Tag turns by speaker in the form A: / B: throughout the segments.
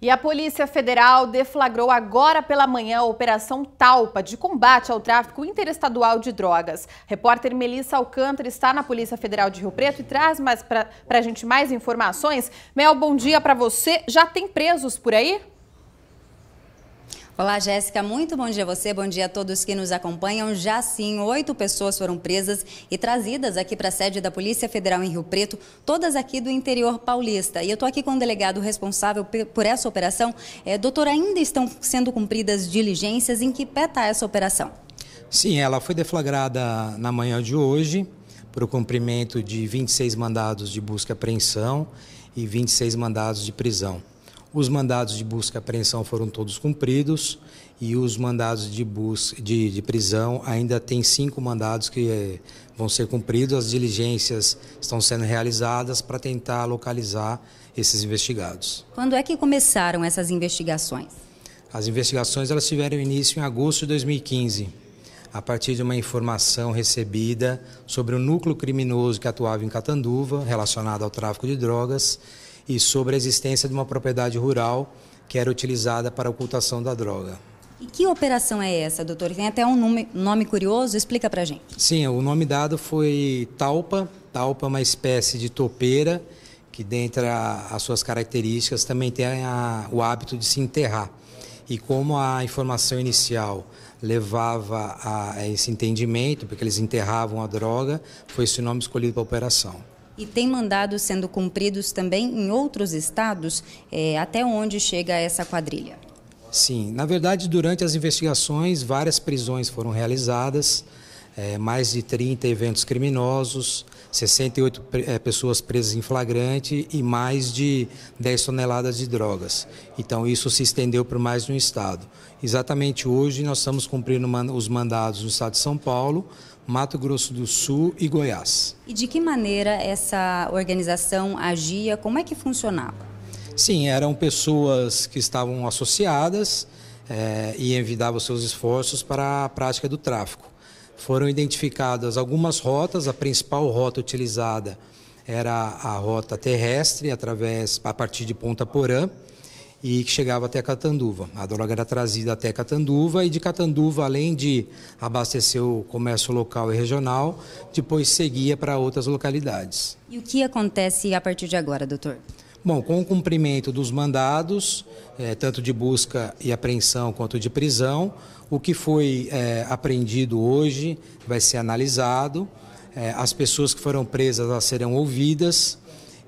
A: E a Polícia Federal deflagrou agora pela manhã a Operação Talpa de combate ao tráfico interestadual de drogas. Repórter Melissa Alcântara está na Polícia Federal de Rio Preto e traz para a gente mais informações. Mel, bom dia para você. Já tem presos por aí? Olá, Jéssica. Muito bom dia a você, bom dia a todos que nos acompanham. Já sim, oito pessoas foram presas e trazidas aqui para a sede da Polícia Federal em Rio Preto, todas aqui do interior paulista. E eu estou aqui com o delegado responsável por essa operação. É, doutor, ainda estão sendo cumpridas diligências? Em que pé está essa operação?
B: Sim, ela foi deflagrada na manhã de hoje para o cumprimento de 26 mandados de busca e apreensão e 26 mandados de prisão. Os mandados de busca e apreensão foram todos cumpridos e os mandados de, busca, de, de prisão ainda tem cinco mandados que eh, vão ser cumpridos. As diligências estão sendo realizadas para tentar localizar esses investigados.
A: Quando é que começaram essas investigações?
B: As investigações elas tiveram início em agosto de 2015, a partir de uma informação recebida sobre o um núcleo criminoso que atuava em Catanduva, relacionado ao tráfico de drogas e sobre a existência de uma propriedade rural que era utilizada para a ocultação da droga.
A: E que operação é essa, doutor? Tem até um nome, nome curioso, explica para gente.
B: Sim, o nome dado foi talpa. Talpa é uma espécie de topeira que, dentre as suas características, também tem a, o hábito de se enterrar. E como a informação inicial levava a, a esse entendimento, porque eles enterravam a droga, foi esse nome escolhido para a operação.
A: E tem mandados sendo cumpridos também em outros estados? É, até onde chega essa quadrilha?
B: Sim, na verdade, durante as investigações, várias prisões foram realizadas é, mais de 30 eventos criminosos, 68 é, pessoas presas em flagrante e mais de 10 toneladas de drogas. Então, isso se estendeu para mais de um estado. Exatamente hoje, nós estamos cumprindo os mandados no estado de São Paulo, Mato Grosso do Sul e Goiás.
A: E de que maneira essa organização agia? Como é que funcionava?
B: Sim, eram pessoas que estavam associadas é, e envidavam seus esforços para a prática do tráfico foram identificadas algumas rotas. A principal rota utilizada era a rota terrestre, através a partir de Ponta Porã, e que chegava até Catanduva. A droga era trazida até Catanduva e de Catanduva, além de abastecer o comércio local e regional, depois seguia para outras localidades.
A: E o que acontece a partir de agora, doutor?
B: Bom, com o cumprimento dos mandados, eh, tanto de busca e apreensão quanto de prisão, o que foi eh, apreendido hoje vai ser analisado, eh, as pessoas que foram presas serão ouvidas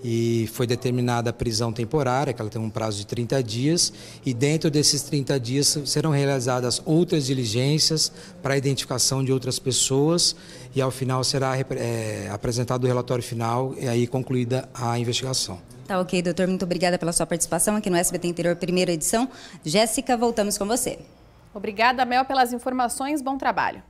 B: e foi determinada a prisão temporária, que ela tem um prazo de 30 dias, e dentro desses 30 dias serão realizadas outras diligências para a identificação de outras pessoas e ao final será é, apresentado o relatório final e aí concluída a investigação.
A: Tá ok, doutor. Muito obrigada pela sua participação aqui no SBT Interior, primeira edição. Jéssica, voltamos com você. Obrigada, Mel, pelas informações. Bom trabalho.